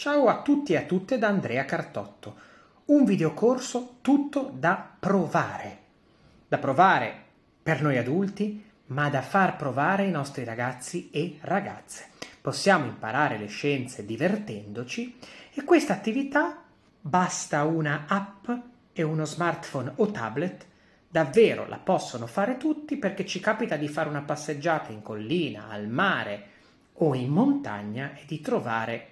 Ciao a tutti e a tutte da Andrea Cartotto, un videocorso tutto da provare, da provare per noi adulti, ma da far provare i nostri ragazzi e ragazze. Possiamo imparare le scienze divertendoci e questa attività basta una app e uno smartphone o tablet, davvero la possono fare tutti perché ci capita di fare una passeggiata in collina, al mare o in montagna e di trovare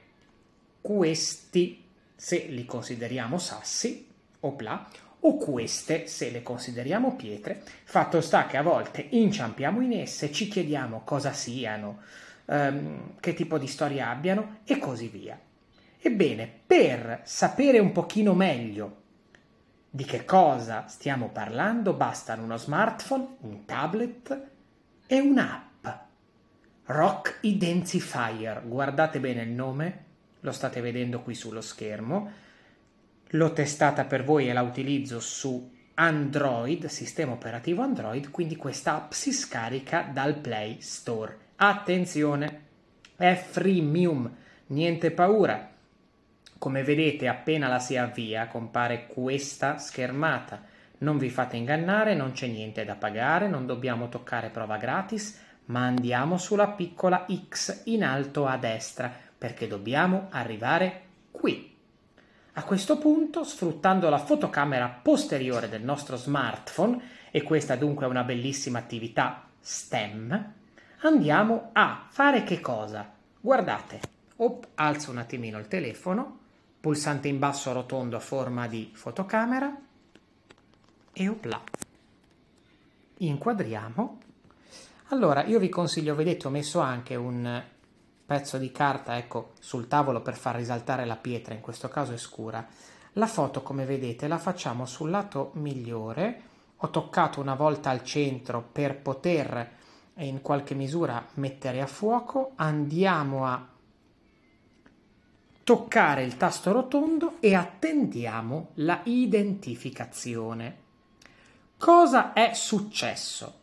questi se li consideriamo sassi, opla, o queste se le consideriamo pietre, fatto sta che a volte inciampiamo in esse, ci chiediamo cosa siano, ehm, che tipo di storia abbiano e così via. Ebbene, per sapere un pochino meglio di che cosa stiamo parlando, bastano uno smartphone, un tablet e un'app. Rock Identifier, guardate bene il nome, lo state vedendo qui sullo schermo. L'ho testata per voi e la utilizzo su Android, sistema operativo Android, quindi questa app si scarica dal Play Store. Attenzione, è freemium, niente paura. Come vedete, appena la si avvia compare questa schermata. Non vi fate ingannare, non c'è niente da pagare, non dobbiamo toccare prova gratis, ma andiamo sulla piccola X in alto a destra perché dobbiamo arrivare qui. A questo punto, sfruttando la fotocamera posteriore del nostro smartphone, e questa dunque è una bellissima attività STEM, andiamo a fare che cosa? Guardate, op, alzo un attimino il telefono, pulsante in basso rotondo a forma di fotocamera e opla. Inquadriamo. Allora, io vi consiglio, vedete, ho messo anche un pezzo di carta ecco, sul tavolo per far risaltare la pietra, in questo caso è scura. La foto, come vedete, la facciamo sul lato migliore. Ho toccato una volta al centro per poter in qualche misura mettere a fuoco. Andiamo a toccare il tasto rotondo e attendiamo la identificazione. Cosa è successo?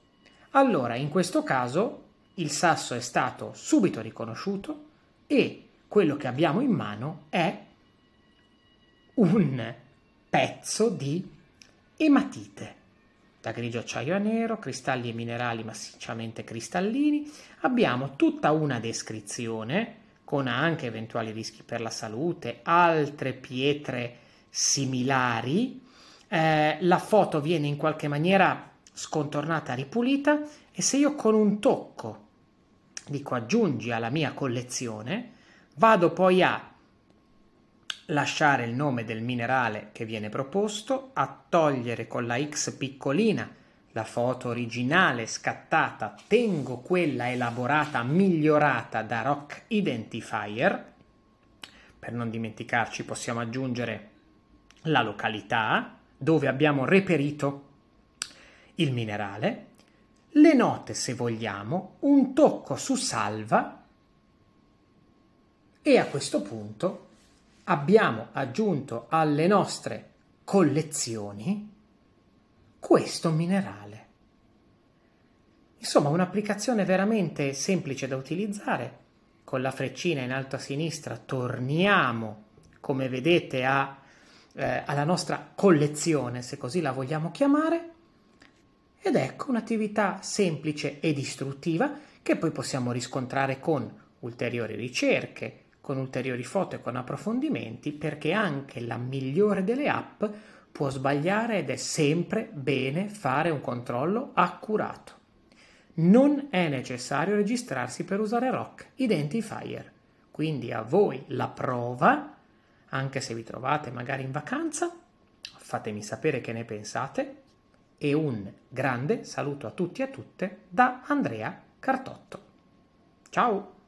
Allora, in questo caso il sasso è stato subito riconosciuto e quello che abbiamo in mano è un pezzo di ematite da grigio acciaio a nero, cristalli e minerali massicciamente cristallini. Abbiamo tutta una descrizione con anche eventuali rischi per la salute, altre pietre similari. Eh, la foto viene in qualche maniera scontornata, ripulita e se io con un tocco dico aggiungi alla mia collezione, vado poi a lasciare il nome del minerale che viene proposto, a togliere con la X piccolina la foto originale scattata, tengo quella elaborata, migliorata da Rock Identifier, per non dimenticarci possiamo aggiungere la località dove abbiamo reperito il minerale le note, se vogliamo, un tocco su salva e a questo punto abbiamo aggiunto alle nostre collezioni questo minerale. Insomma, un'applicazione veramente semplice da utilizzare. Con la freccina in alto a sinistra torniamo, come vedete, a, eh, alla nostra collezione, se così la vogliamo chiamare ed ecco un'attività semplice e distruttiva che poi possiamo riscontrare con ulteriori ricerche, con ulteriori foto e con approfondimenti, perché anche la migliore delle app può sbagliare ed è sempre bene fare un controllo accurato. Non è necessario registrarsi per usare Rock Identifier, quindi a voi la prova, anche se vi trovate magari in vacanza, fatemi sapere che ne pensate e un grande saluto a tutti e a tutte da Andrea Cartotto. Ciao!